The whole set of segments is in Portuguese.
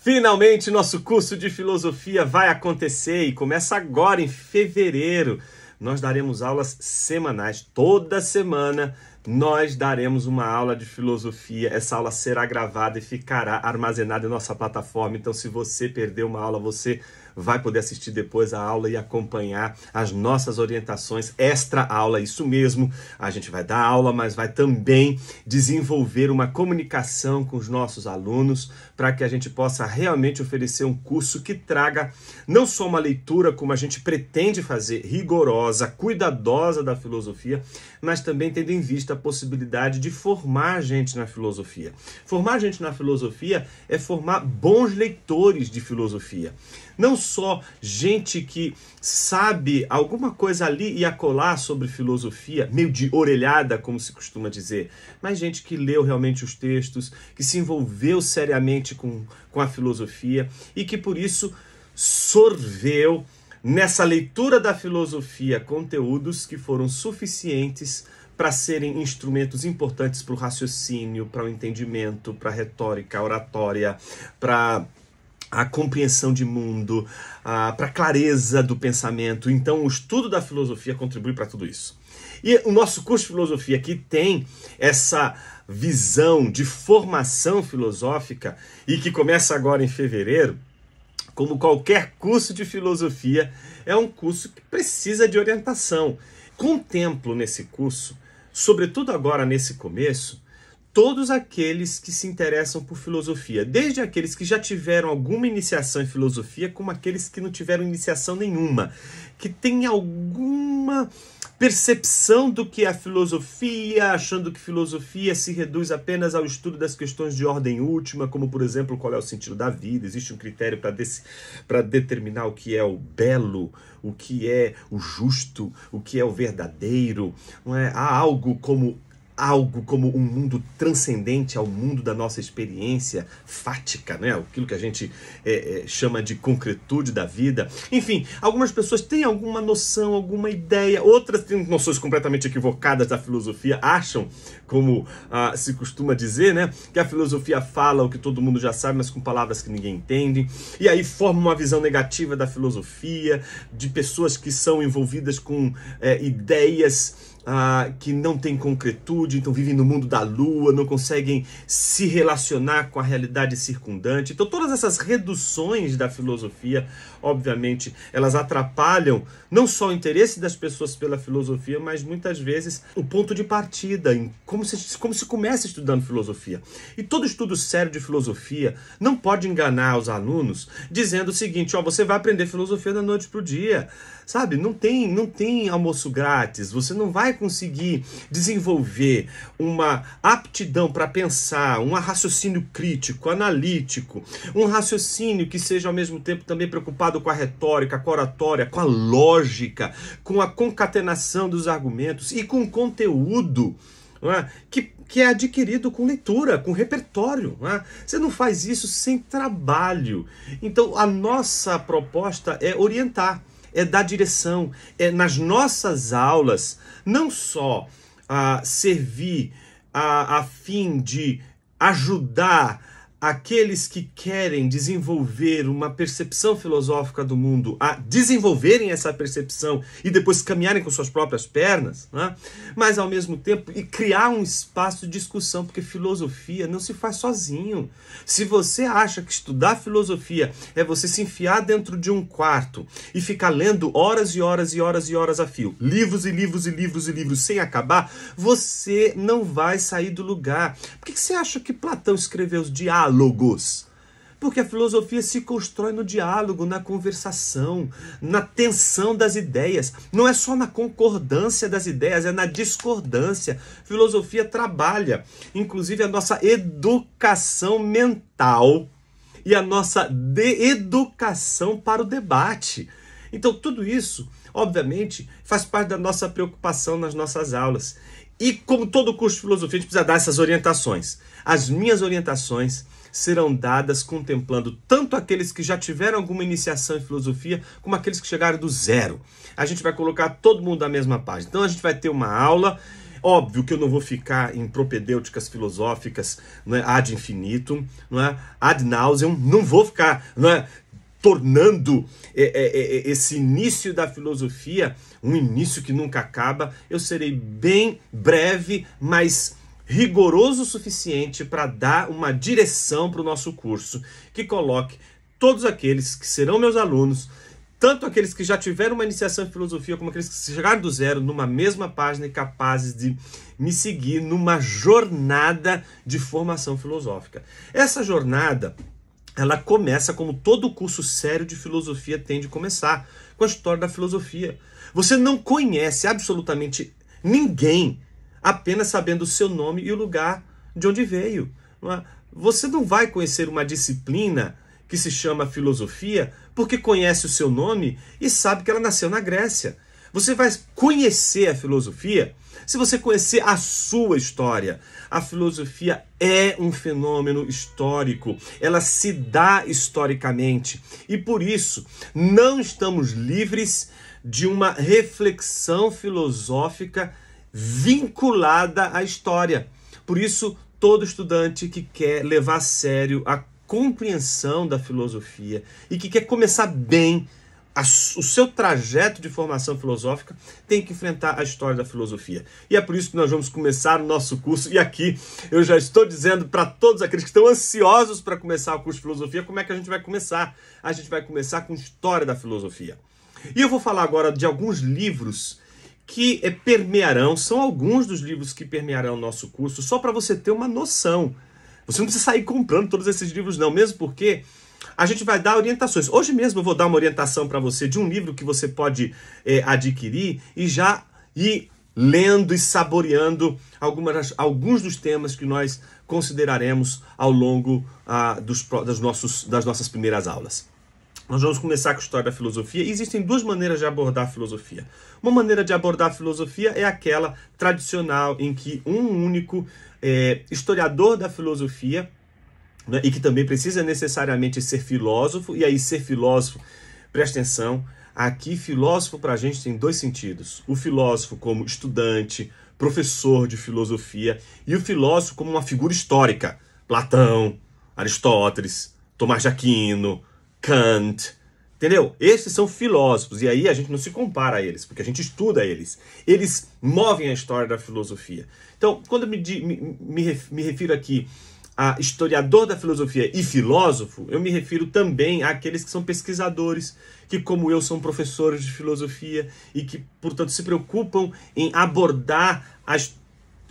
Finalmente, nosso curso de filosofia vai acontecer e começa agora em fevereiro. Nós daremos aulas semanais. Toda semana nós daremos uma aula de filosofia. Essa aula será gravada e ficará armazenada em nossa plataforma. Então, se você perdeu uma aula, você vai poder assistir depois a aula e acompanhar as nossas orientações extra aula. Isso mesmo, a gente vai dar aula, mas vai também desenvolver uma comunicação com os nossos alunos para que a gente possa realmente oferecer um curso que traga não só uma leitura como a gente pretende fazer, rigorosa, cuidadosa da filosofia, mas também tendo em vista a possibilidade de formar gente na filosofia. Formar gente na filosofia é formar bons leitores de filosofia. Não só só gente que sabe alguma coisa ali e acolá sobre filosofia, meio de orelhada, como se costuma dizer, mas gente que leu realmente os textos, que se envolveu seriamente com, com a filosofia e que por isso sorveu nessa leitura da filosofia conteúdos que foram suficientes para serem instrumentos importantes para o raciocínio, para o entendimento, para a retórica, oratória, para a compreensão de mundo, para a clareza do pensamento. Então, o estudo da filosofia contribui para tudo isso. E o nosso curso de filosofia aqui tem essa visão de formação filosófica e que começa agora em fevereiro. Como qualquer curso de filosofia, é um curso que precisa de orientação. Contemplo nesse curso, sobretudo agora nesse começo, todos aqueles que se interessam por filosofia, desde aqueles que já tiveram alguma iniciação em filosofia, como aqueles que não tiveram iniciação nenhuma, que têm alguma percepção do que é a filosofia, achando que filosofia se reduz apenas ao estudo das questões de ordem última, como por exemplo, qual é o sentido da vida, existe um critério para determinar o que é o belo, o que é o justo, o que é o verdadeiro, não é? Há algo como algo como um mundo transcendente ao mundo da nossa experiência fática, né? aquilo que a gente é, é, chama de concretude da vida. Enfim, algumas pessoas têm alguma noção, alguma ideia, outras têm noções completamente equivocadas da filosofia, acham, como ah, se costuma dizer, né? que a filosofia fala o que todo mundo já sabe, mas com palavras que ninguém entende, e aí forma uma visão negativa da filosofia, de pessoas que são envolvidas com é, ideias ah, que não tem concretude, então vivem no mundo da lua, não conseguem se relacionar com a realidade circundante. Então, todas essas reduções da filosofia obviamente, elas atrapalham não só o interesse das pessoas pela filosofia, mas muitas vezes o ponto de partida, como se, como se começa estudando filosofia. E todo estudo sério de filosofia não pode enganar os alunos dizendo o seguinte: ó, você vai aprender filosofia da noite para o dia. Sabe, não tem, não tem almoço grátis, você não vai conseguir desenvolver uma aptidão para pensar, um raciocínio crítico, analítico, um raciocínio que seja ao mesmo tempo também preocupado preocupado com a retórica, com a oratória, com a lógica, com a concatenação dos argumentos e com o conteúdo. Não é? Que, que é adquirido com leitura, com repertório. Não é? Você não faz isso sem trabalho. Então, a nossa proposta é orientar, é dar direção, é nas nossas aulas, não só a servir a, a fim de ajudar aqueles que querem desenvolver uma percepção filosófica do mundo, a desenvolverem essa percepção e depois caminharem com suas próprias pernas, né? mas ao mesmo tempo e criar um espaço de discussão, porque filosofia não se faz sozinho. Se você acha que estudar filosofia é você se enfiar dentro de um quarto e ficar lendo horas e horas e horas e horas a fio, livros e livros e livros e livros sem acabar, você não vai sair do lugar. Por que você acha que Platão escreveu os diálogos? diálogos. Porque a filosofia se constrói no diálogo, na conversação, na tensão das ideias. Não é só na concordância das ideias, é na discordância. Filosofia trabalha, inclusive, a nossa educação mental e a nossa educação para o debate. Então, tudo isso, obviamente, faz parte da nossa preocupação nas nossas aulas. E, como todo curso de filosofia, a gente precisa dar essas orientações. As minhas orientações serão dadas contemplando tanto aqueles que já tiveram alguma iniciação em filosofia, como aqueles que chegaram do zero. A gente vai colocar todo mundo na mesma página. Então a gente vai ter uma aula. Óbvio que eu não vou ficar em propedêuticas filosóficas não é? ad infinitum, não é? ad nauseum, não vou ficar não é? tornando é, é, é, esse início da filosofia um início que nunca acaba. Eu serei bem breve, mas rigoroso o suficiente para dar uma direção para o nosso curso, que coloque todos aqueles que serão meus alunos, tanto aqueles que já tiveram uma iniciação em filosofia, como aqueles que chegaram do zero numa mesma página e capazes de me seguir numa jornada de formação filosófica. Essa jornada ela começa como todo curso sério de filosofia tem de começar, com a história da filosofia. Você não conhece absolutamente ninguém apenas sabendo o seu nome e o lugar de onde veio. É? Você não vai conhecer uma disciplina que se chama filosofia porque conhece o seu nome e sabe que ela nasceu na Grécia. Você vai conhecer a filosofia se você conhecer a sua história. A filosofia é um fenômeno histórico, ela se dá historicamente e por isso não estamos livres de uma reflexão filosófica vinculada à história. Por isso, todo estudante que quer levar a sério a compreensão da filosofia e que quer começar bem a, o seu trajeto de formação filosófica tem que enfrentar a história da filosofia. E é por isso que nós vamos começar o nosso curso. E aqui eu já estou dizendo para todos aqueles que estão ansiosos para começar o curso de filosofia como é que a gente vai começar. A gente vai começar com história da filosofia. E eu vou falar agora de alguns livros que eh, permearão, são alguns dos livros que permearão o nosso curso, só para você ter uma noção. Você não precisa sair comprando todos esses livros, não, mesmo porque a gente vai dar orientações. Hoje mesmo eu vou dar uma orientação para você de um livro que você pode é, adquirir e já ir lendo e saboreando algumas, alguns dos temas que nós consideraremos ao longo ah, dos, das, nossos, das nossas primeiras aulas. Nós vamos começar com a história da filosofia. E existem duas maneiras de abordar a filosofia. Uma maneira de abordar a filosofia é aquela tradicional, em que um único é, historiador da filosofia, né, e que também precisa necessariamente ser filósofo, e aí ser filósofo, presta atenção, aqui filósofo para a gente tem dois sentidos. O filósofo como estudante, professor de filosofia, e o filósofo como uma figura histórica. Platão, Aristóteles, Tomás de Aquino, Kant, entendeu? Esses são filósofos, e aí a gente não se compara a eles, porque a gente estuda eles. Eles movem a história da filosofia. Então, quando me, me, me refiro aqui a historiador da filosofia e filósofo, eu me refiro também àqueles que são pesquisadores, que, como eu, são professores de filosofia e que, portanto, se preocupam em abordar a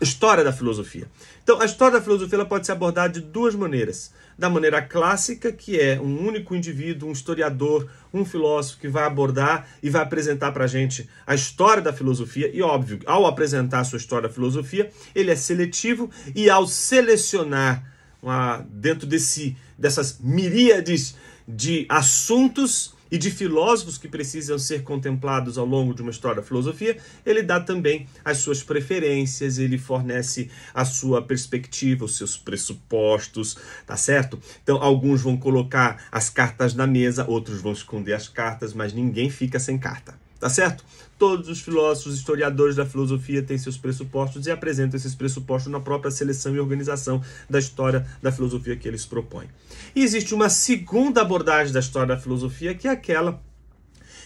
história da filosofia. Então, a história da filosofia ela pode ser abordada de duas maneiras da maneira clássica, que é um único indivíduo, um historiador, um filósofo que vai abordar e vai apresentar para a gente a história da filosofia. E óbvio, ao apresentar a sua história da filosofia, ele é seletivo e ao selecionar uma, ah, dentro desse, dessas miríades de assuntos, e de filósofos que precisam ser contemplados ao longo de uma história da filosofia, ele dá também as suas preferências, ele fornece a sua perspectiva, os seus pressupostos, tá certo? Então, alguns vão colocar as cartas na mesa, outros vão esconder as cartas, mas ninguém fica sem carta. Tá certo? Todos os filósofos, historiadores da filosofia têm seus pressupostos e apresentam esses pressupostos na própria seleção e organização da história da filosofia que eles propõem. E existe uma segunda abordagem da história da filosofia, que é aquela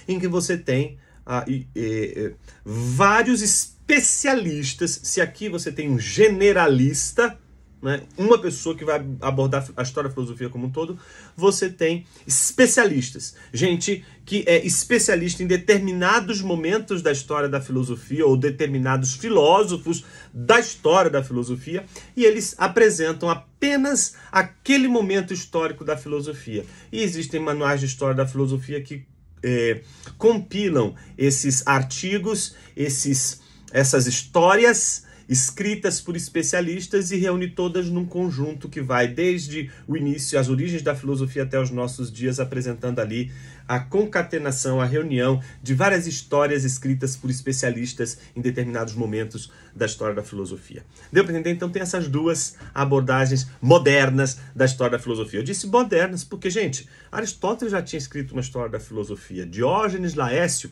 em que você tem ah, e, e, vários especialistas. Se aqui você tem um generalista, né? uma pessoa que vai abordar a história da filosofia como um todo, você tem especialistas. Gente que é especialista em determinados momentos da história da filosofia ou determinados filósofos da história da filosofia, e eles apresentam apenas aquele momento histórico da filosofia. E existem manuais de história da filosofia que é, compilam esses artigos, esses, essas histórias escritas por especialistas e reúne todas num conjunto que vai desde o início, as origens da filosofia até os nossos dias, apresentando ali a concatenação, a reunião de várias histórias escritas por especialistas em determinados momentos da história da filosofia. Deu para entender? Então tem essas duas abordagens modernas da história da filosofia. Eu disse modernas porque, gente, Aristóteles já tinha escrito uma história da filosofia. Diógenes Laércio,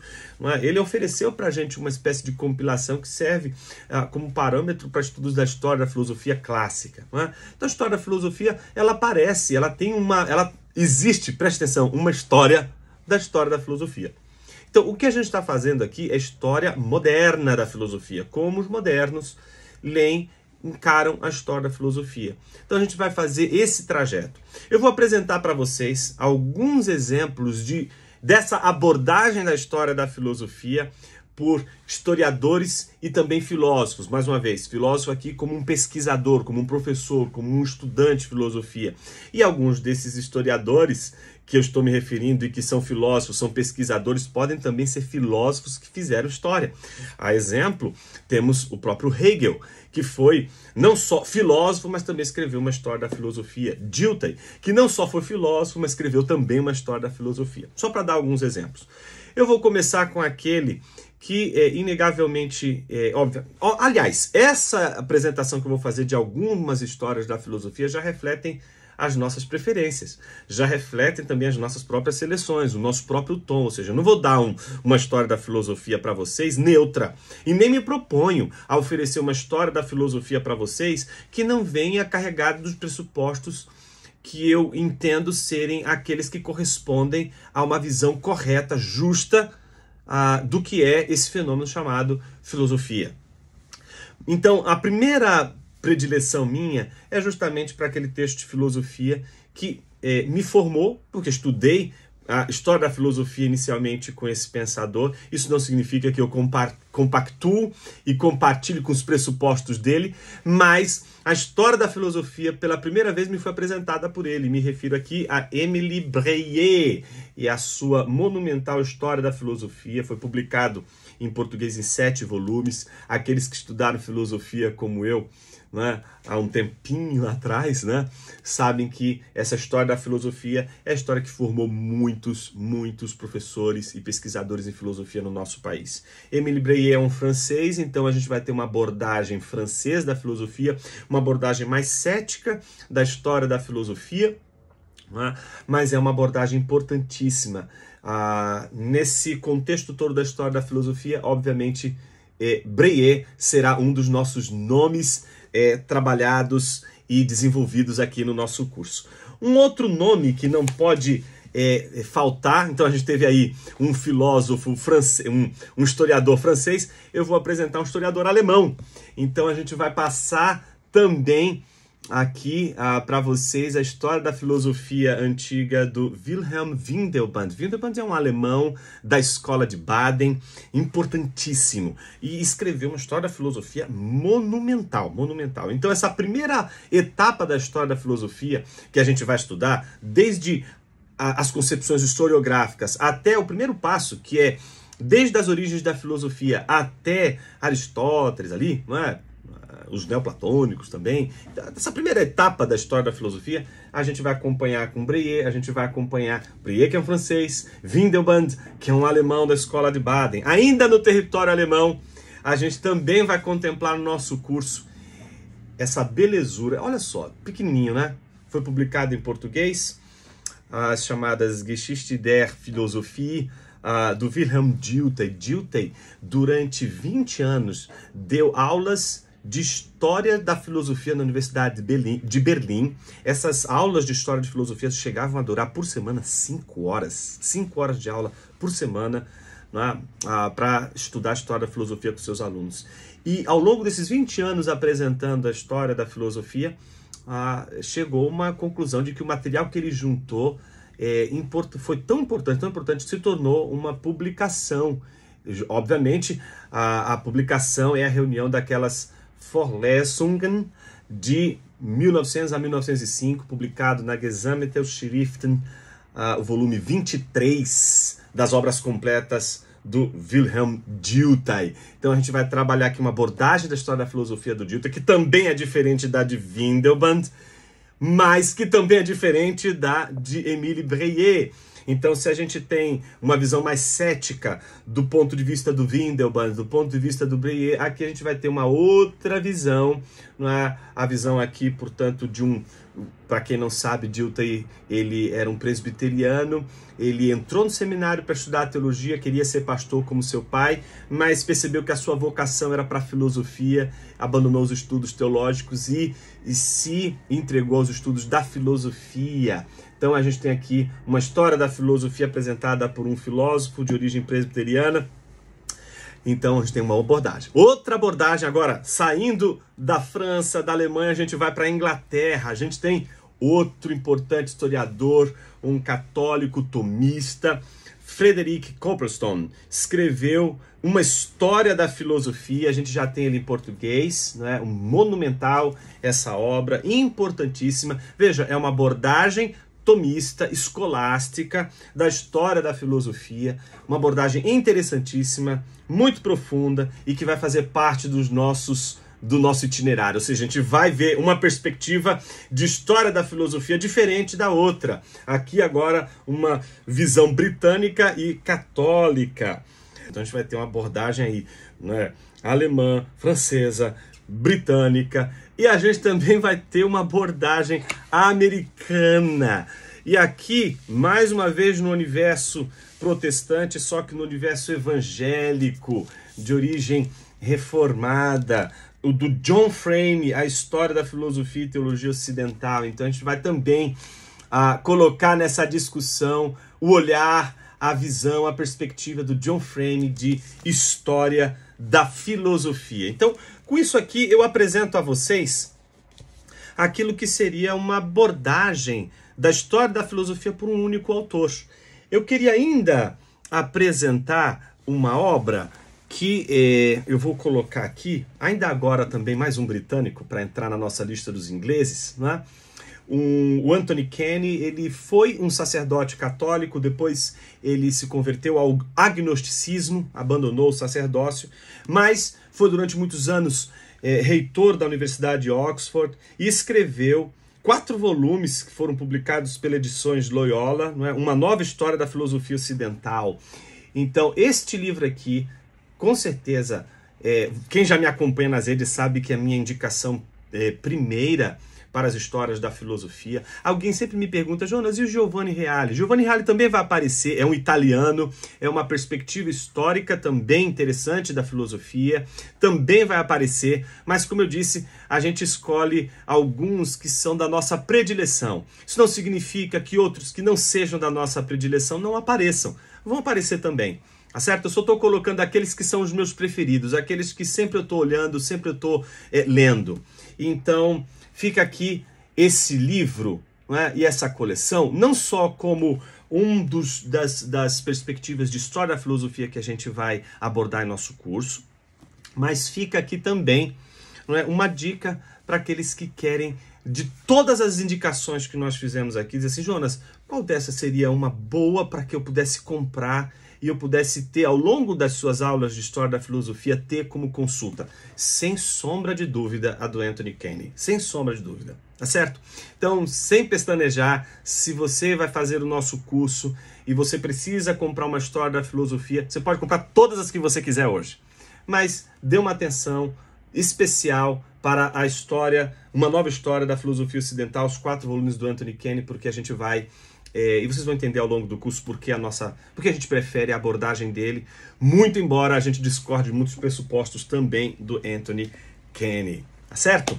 é? ele ofereceu para a gente uma espécie de compilação que serve ah, como parâmetro para estudos da história da filosofia clássica. É? Então a história da filosofia, ela aparece, ela tem uma... Ela, Existe, presta atenção, uma história da história da filosofia. Então, o que a gente está fazendo aqui é história moderna da filosofia, como os modernos leem encaram a história da filosofia. Então a gente vai fazer esse trajeto. Eu vou apresentar para vocês alguns exemplos de dessa abordagem da história da filosofia por historiadores e também filósofos. Mais uma vez, filósofo aqui como um pesquisador, como um professor, como um estudante de filosofia. E alguns desses historiadores que eu estou me referindo e que são filósofos, são pesquisadores, podem também ser filósofos que fizeram história. A exemplo, temos o próprio Hegel, que foi não só filósofo, mas também escreveu uma história da filosofia. Dilthey, que não só foi filósofo, mas escreveu também uma história da filosofia. Só para dar alguns exemplos. Eu vou começar com aquele que é inegavelmente é, óbvia. Aliás, essa apresentação que eu vou fazer de algumas histórias da filosofia já refletem as nossas preferências, já refletem também as nossas próprias seleções, o nosso próprio tom. Ou seja, eu não vou dar um, uma história da filosofia para vocês neutra e nem me proponho a oferecer uma história da filosofia para vocês que não venha carregada dos pressupostos que eu entendo serem aqueles que correspondem a uma visão correta, justa ah, do que é esse fenômeno chamado filosofia. Então, a primeira predileção minha é justamente para aquele texto de filosofia que eh, me formou, porque estudei a história da filosofia inicialmente com esse pensador. Isso não significa que eu compactuo e compartilho com os pressupostos dele, mas a história da filosofia pela primeira vez me foi apresentada por ele. Me refiro aqui a Émile Breyer e a sua monumental História da Filosofia. Foi publicado em português em sete volumes. Aqueles que estudaram filosofia como eu né, há um tempinho atrás, né, sabem que essa história da filosofia é a história que formou muitos, muitos professores e pesquisadores em filosofia no nosso país. Émile Breyer é um francês, então a gente vai ter uma abordagem francesa da filosofia, uma abordagem mais cética da história da filosofia, né, mas é uma abordagem importantíssima. Ah, nesse contexto todo da história da filosofia, obviamente, eh, Breyer será um dos nossos nomes é, trabalhados e desenvolvidos aqui no nosso curso. Um outro nome que não pode é, é, faltar, então a gente teve aí um filósofo francês, um, um historiador francês, eu vou apresentar um historiador alemão. Então a gente vai passar também aqui ah, para vocês a história da filosofia antiga do Wilhelm Windelband. Windelband é um alemão da escola de Baden, importantíssimo, e escreveu uma história da filosofia monumental, monumental. Então essa primeira etapa da história da filosofia que a gente vai estudar, desde a, as concepções historiográficas até o primeiro passo, que é desde as origens da filosofia até Aristóteles ali, não é? os neoplatônicos também. Essa primeira etapa da história da filosofia, a gente vai acompanhar com Breyer, a gente vai acompanhar Breyer, que é um francês, Windelband, que é um alemão da escola de Baden. Ainda no território alemão, a gente também vai contemplar no nosso curso essa belezura. Olha só, pequenininho, né? Foi publicado em português, as chamadas Geschichte der Philosophie, Uh, do Wilhelm Dilthey. Dilthey, durante 20 anos, deu aulas de História da Filosofia na Universidade de Berlim. Essas aulas de História de Filosofia chegavam a durar por semana cinco horas. cinco horas de aula por semana né, ah, para estudar a História da Filosofia com seus alunos. E ao longo desses 20 anos apresentando a História da Filosofia, ah, chegou uma conclusão de que o material que ele juntou é, import, foi tão importante, tão importante, que se tornou uma publicação. Obviamente, a, a publicação é a reunião daquelas Vorlesungen de 1900 a 1905, publicado na Gesammelte Schriften, ah, o volume 23 das obras completas do Wilhelm Dilthey. Então a gente vai trabalhar aqui uma abordagem da história da filosofia do Dilthey, que também é diferente da de Windelband, mas que também é diferente da de Émile Breyer. Então, se a gente tem uma visão mais cética do ponto de vista do Windelband, do ponto de vista do Breyer, aqui a gente vai ter uma outra visão, não é? a visão aqui, portanto, de um para quem não sabe, Dilthey, ele era um presbiteriano, ele entrou no seminário para estudar teologia, queria ser pastor como seu pai, mas percebeu que a sua vocação era para filosofia, abandonou os estudos teológicos e, e se entregou aos estudos da filosofia, então a gente tem aqui uma história da filosofia apresentada por um filósofo de origem presbiteriana. Então a gente tem uma abordagem. Outra abordagem agora, saindo da França, da Alemanha, a gente vai para a Inglaterra. A gente tem outro importante historiador, um católico tomista, Frederick Copplestone, escreveu uma história da filosofia, a gente já tem ele em português, né? um monumental essa obra, importantíssima. Veja, é uma abordagem tomista, escolástica da história da filosofia, uma abordagem interessantíssima, muito profunda e que vai fazer parte dos nossos do nosso itinerário, ou seja, a gente vai ver uma perspectiva de história da filosofia diferente da outra. Aqui agora uma visão britânica e católica. Então a gente vai ter uma abordagem aí, né? Alemã, francesa, britânica e a gente também vai ter uma abordagem americana. E aqui, mais uma vez, no universo protestante, só que no universo evangélico, de origem reformada, o do John Frame, a história da filosofia e teologia ocidental. Então a gente vai também a ah, colocar nessa discussão o olhar, a visão, a perspectiva do John Frame de história da filosofia. Então com isso aqui eu apresento a vocês aquilo que seria uma abordagem da história da filosofia por um único autor. Eu queria ainda apresentar uma obra que eh, eu vou colocar aqui, ainda agora também mais um britânico para entrar na nossa lista dos ingleses, né? Um, o Anthony Kenny, ele foi um sacerdote católico, depois ele se converteu ao agnosticismo, abandonou o sacerdócio, mas foi durante muitos anos é, reitor da Universidade de Oxford e escreveu quatro volumes que foram publicados pelas edições Loyola, é? uma nova história da filosofia ocidental. Então, este livro aqui, com certeza, é, quem já me acompanha nas redes sabe que é a minha indicação é, primeira para as histórias da filosofia. Alguém sempre me pergunta, Jonas, e o Giovanni Reale? Giovanni Reale também vai aparecer, é um italiano, é uma perspectiva histórica também interessante da filosofia, também vai aparecer, mas como eu disse, a gente escolhe alguns que são da nossa predileção. Isso não significa que outros que não sejam da nossa predileção não apareçam, vão aparecer também. Tá certo? Eu só estou colocando aqueles que são os meus preferidos, aqueles que sempre eu estou olhando, sempre eu estou eh, é, lendo. Então, fica aqui esse livro né, e essa coleção, não só como um dos, das, das perspectivas de história da filosofia que a gente vai abordar em nosso curso, mas fica aqui também né, uma dica para aqueles que querem, de todas as indicações que nós fizemos aqui, dizer assim, Jonas, qual dessa seria uma boa para que eu pudesse comprar e eu pudesse ter, ao longo das suas aulas de História da Filosofia, ter como consulta. Sem sombra de dúvida, a do Anthony Kenney. Sem sombra de dúvida. Tá certo? Então, sem pestanejar, se você vai fazer o nosso curso e você precisa comprar uma História da Filosofia, você pode comprar todas as que você quiser hoje. Mas dê uma atenção especial para a história, uma nova história da filosofia ocidental, os quatro volumes do Anthony Kenney, porque a gente vai é, e vocês vão entender ao longo do curso porque a nossa, porque a gente prefere a abordagem dele, muito embora a gente discorde de muitos pressupostos também do Anthony Kenny, tá certo?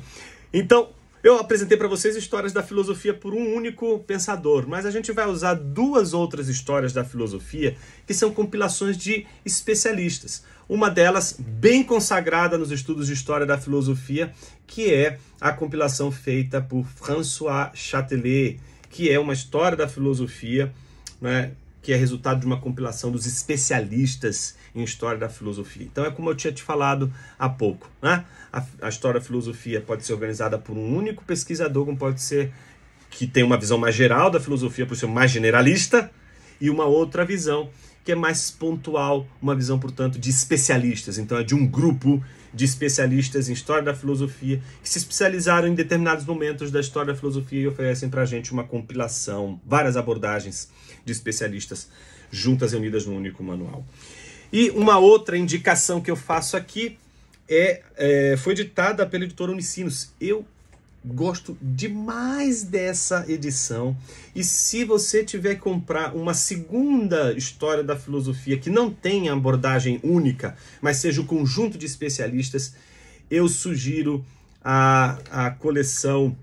Então, eu apresentei para vocês histórias da filosofia por um único pensador, mas a gente vai usar duas outras histórias da filosofia que são compilações de especialistas. Uma delas bem consagrada nos estudos de história da filosofia, que é a compilação feita por François Châtelet que é uma história da filosofia, né, que é resultado de uma compilação dos especialistas em história da filosofia. Então é como eu tinha te falado há pouco, né? A, a história da filosofia pode ser organizada por um único pesquisador, como pode ser que tem uma visão mais geral da filosofia, por ser mais generalista, e uma outra visão que é mais pontual, uma visão, portanto, de especialistas. Então, é de um grupo de especialistas em história da filosofia que se especializaram em determinados momentos da história da filosofia e oferecem para a gente uma compilação, várias abordagens de especialistas juntas e unidas num único manual. E uma outra indicação que eu faço aqui é, é foi ditada pela editora Unicinos. Eu gosto demais dessa edição. E se você tiver que comprar uma segunda história da filosofia que não tenha abordagem única, mas seja o um conjunto de especialistas, eu sugiro a, a coleção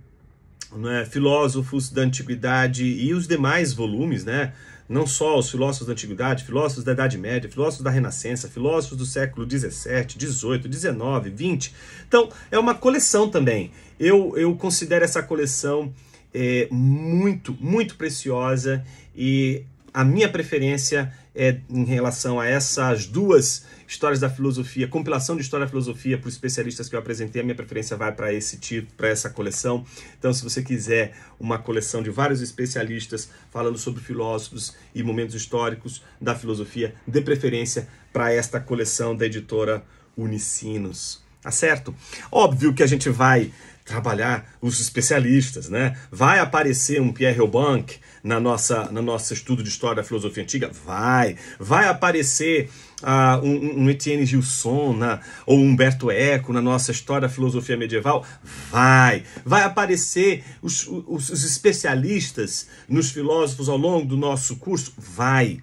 né, Filósofos da Antiguidade e os demais volumes, né? não só os filósofos da antiguidade, filósofos da Idade Média, filósofos da Renascença, filósofos do século XVII, XVIII, XIX, XX, Então, é uma coleção também. Eu, eu considero essa coleção é, muito, muito preciosa e a minha preferência é em relação a essas duas histórias da filosofia, compilação de história da filosofia para os especialistas que eu apresentei, a minha preferência vai para esse título, tipo, para essa coleção. Então, se você quiser uma coleção de vários especialistas falando sobre filósofos e momentos históricos da filosofia, dê preferência para esta coleção da editora Unicinos. Tá certo? Óbvio que a gente vai trabalhar os especialistas, né? Vai aparecer um Pierre Eubank na nossa, na nossa estudo de história da filosofia antiga? Vai. Vai aparecer uh, um, um, Etienne Gilson na, né? ou Humberto Eco na nossa história da filosofia medieval? Vai. Vai aparecer os, os, os especialistas nos filósofos ao longo do nosso curso? Vai.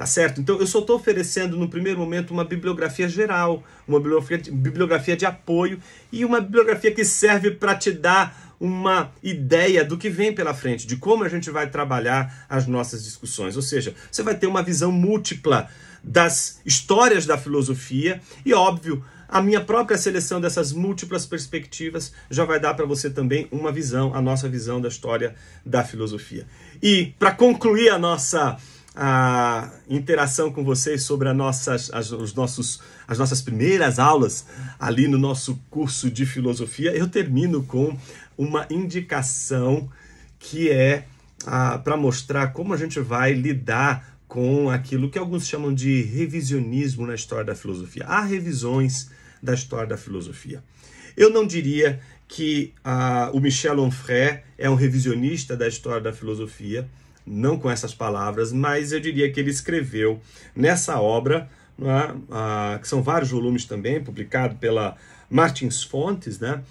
Tá certo? Então eu só estou oferecendo no primeiro momento uma bibliografia geral, uma bibliografia de, bibliografia de apoio e uma bibliografia que serve para te dar uma ideia do que vem pela frente, de como a gente vai trabalhar as nossas discussões. Ou seja, você vai ter uma visão múltipla das histórias da filosofia e, óbvio, a minha própria seleção dessas múltiplas perspectivas já vai dar para você também uma visão, a nossa visão da história da filosofia. E para concluir a nossa a interação com vocês sobre as nossas, as, os nossos, as nossas primeiras aulas ali no nosso curso de filosofia, eu termino com uma indicação que é para mostrar como a gente vai lidar com aquilo que alguns chamam de revisionismo na história da filosofia. Há revisões da história da filosofia. Eu não diria que o Michel Onfray é um revisionista da história da filosofia não com essas palavras, mas eu diria que ele escreveu nessa obra, é? ah, que são vários volumes também, publicado pela Martins Fontes, né,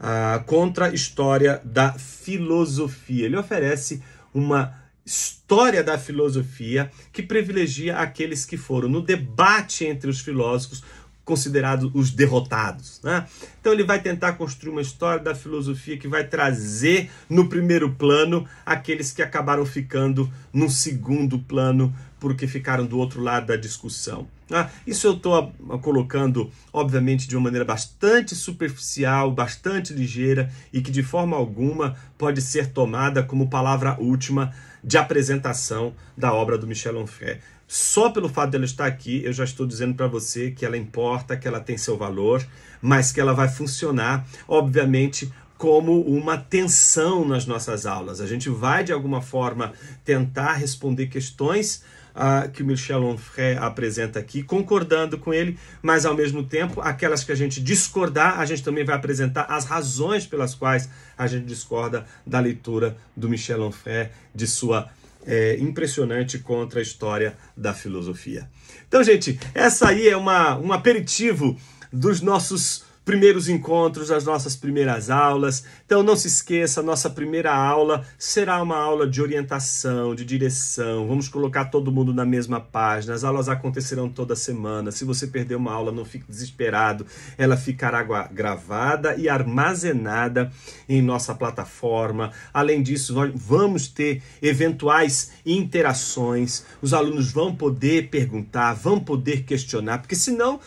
a, ah, contra a história da filosofia. Ele oferece uma história da filosofia que privilegia aqueles que foram no debate entre os filósofos considerados os derrotados. Né? Então ele vai tentar construir uma história da filosofia que vai trazer no primeiro plano aqueles que acabaram ficando no segundo plano porque ficaram do outro lado da discussão. Né? Isso eu estou ah, colocando, obviamente, de uma maneira bastante superficial, bastante ligeira e que de forma alguma pode ser tomada como palavra última de apresentação da obra do Michel Onfray. Só pelo fato dela estar aqui, eu já estou dizendo para você que ela importa, que ela tem seu valor, mas que ela vai funcionar, obviamente, como uma tensão nas nossas aulas. A gente vai, de alguma forma, tentar responder questões uh, que o Michel Onfray apresenta aqui, concordando com ele, mas, ao mesmo tempo, aquelas que a gente discordar, a gente também vai apresentar as razões pelas quais a gente discorda da leitura do Michel Onfray, de sua é, impressionante contra a história da filosofia. Então, gente, essa aí é uma, um aperitivo dos nossos primeiros encontros, as nossas primeiras aulas. Então não se esqueça, nossa primeira aula será uma aula de orientação, de direção. Vamos colocar todo mundo na mesma página. As aulas acontecerão toda semana. Se você perder uma aula, não fique desesperado. Ela ficará gravada e armazenada em nossa plataforma. Além disso, vamos ter eventuais interações. Os alunos vão poder perguntar, vão poder questionar, porque senão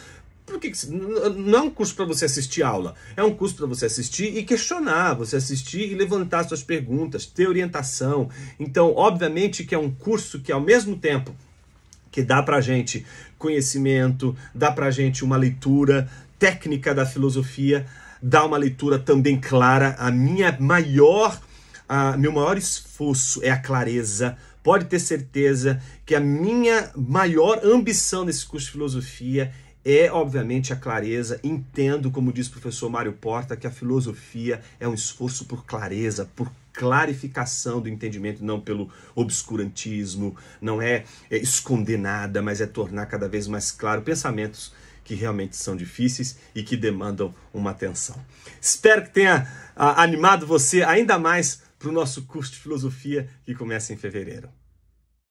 por que, que não é um curso para você assistir aula, é um curso para você assistir e questionar, você assistir e levantar suas perguntas, ter orientação. Então, obviamente que é um curso que ao mesmo tempo que dá para gente conhecimento, dá para gente uma leitura técnica da filosofia, dá uma leitura também clara. A minha maior, a, meu maior esforço é a clareza pode ter certeza que a minha maior ambição nesse curso de filosofia é, obviamente, a clareza. Entendo, como diz o professor Mário Porta, que a filosofia é um esforço por clareza, por clarificação do entendimento, não pelo obscurantismo, não é, é esconder nada, mas é tornar cada vez mais claro pensamentos que realmente são difíceis e que demandam uma atenção. Espero que tenha a, ah, animado você ainda mais para o nosso curso de filosofia que começa em fevereiro.